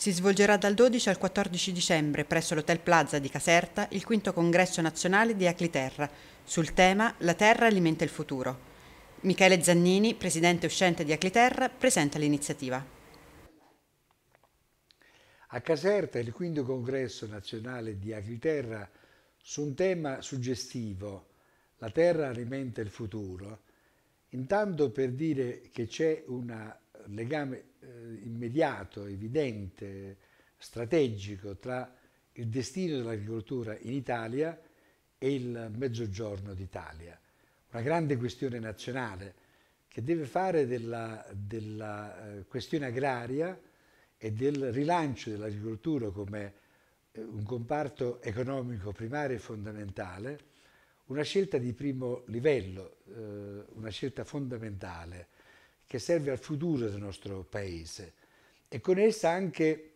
Si svolgerà dal 12 al 14 dicembre presso l'Hotel Plaza di Caserta il quinto congresso nazionale di Acliterra sul tema La terra alimenta il futuro. Michele Zannini, presidente uscente di Acliterra, presenta l'iniziativa. A Caserta il quinto congresso nazionale di Acliterra su un tema suggestivo, La terra alimenta il futuro, intanto per dire che c'è una legame eh, immediato, evidente, strategico tra il destino dell'agricoltura in Italia e il Mezzogiorno d'Italia. Una grande questione nazionale che deve fare della, della eh, questione agraria e del rilancio dell'agricoltura come eh, un comparto economico primario e fondamentale, una scelta di primo livello, eh, una scelta fondamentale che serve al futuro del nostro paese e con essa anche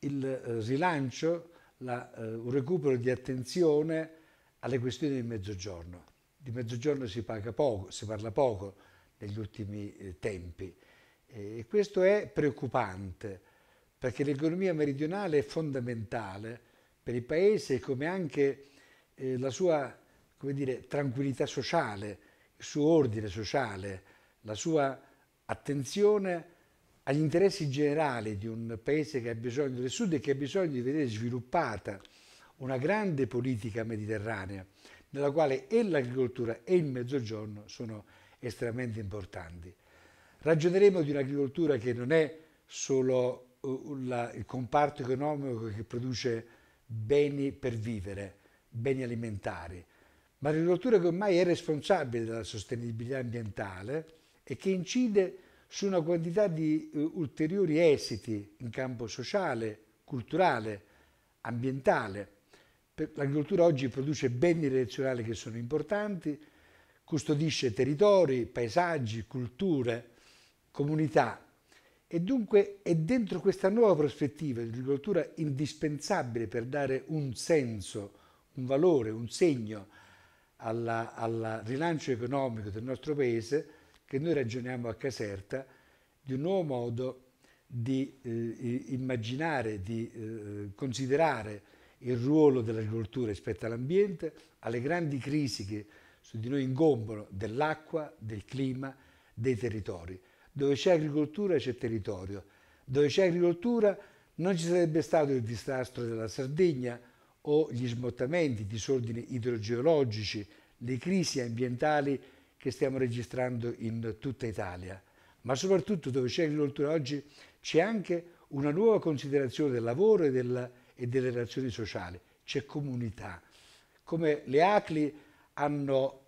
il eh, rilancio, la, eh, un recupero di attenzione alle questioni del mezzogiorno. Di mezzogiorno si, poco, si parla poco negli ultimi eh, tempi e questo è preoccupante perché l'economia meridionale è fondamentale per il paese come anche la sua dire, tranquillità sociale, il suo ordine sociale, la sua attenzione agli interessi generali di un paese che ha bisogno del sud e che ha bisogno di vedere sviluppata una grande politica mediterranea nella quale e l'agricoltura e il mezzogiorno sono estremamente importanti. Ragioneremo di un'agricoltura che non è solo eh, il comparto economico che produce beni per vivere, beni alimentari, ma l'agricoltura che ormai è responsabile della sostenibilità ambientale, e che incide su una quantità di eh, ulteriori esiti in campo sociale, culturale, ambientale. L'agricoltura oggi produce beni direzionali che sono importanti, custodisce territori, paesaggi, culture, comunità e dunque è dentro questa nuova prospettiva di agricoltura indispensabile per dare un senso, un valore, un segno al rilancio economico del nostro paese che noi ragioniamo a Caserta di un nuovo modo di eh, immaginare, di eh, considerare il ruolo dell'agricoltura rispetto all'ambiente, alle grandi crisi che su di noi ingombono dell'acqua, del clima, dei territori. Dove c'è agricoltura c'è territorio, dove c'è agricoltura non ci sarebbe stato il disastro della Sardegna o gli smottamenti, i disordini idrogeologici, le crisi ambientali che stiamo registrando in tutta Italia, ma soprattutto dove c'è l'oltre oggi c'è anche una nuova considerazione del lavoro e, della, e delle relazioni sociali, c'è comunità. Come le ACLI hanno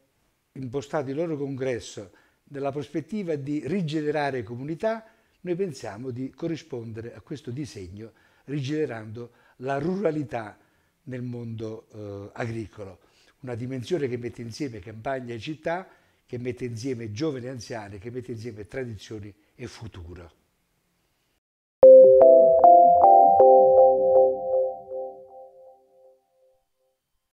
impostato il loro congresso nella prospettiva di rigenerare comunità, noi pensiamo di corrispondere a questo disegno rigenerando la ruralità nel mondo eh, agricolo, una dimensione che mette insieme campagna e città che mette insieme giovani e anziani, che mette insieme tradizioni e futuro.